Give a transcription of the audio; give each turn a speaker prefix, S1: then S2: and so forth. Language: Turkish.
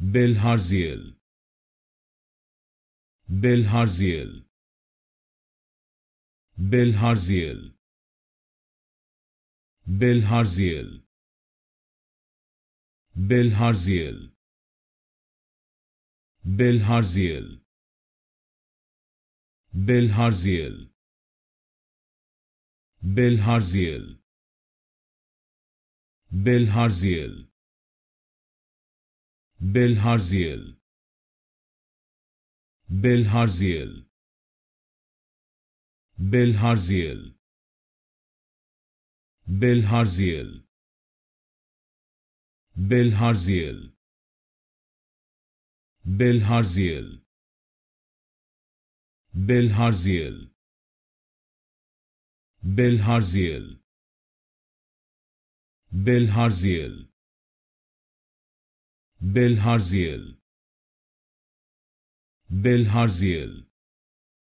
S1: Belharziel. Belharziel. Belharziel. Belharziel. Belharziel. Belharziel. Belharziel. Belharziel. Belharziyel Belharziel. Belharziel. Belharziel. Belharziel. Belharziel. Belharziel. Belharziel. Belharziel. Belharziyel Belharziel Belharziel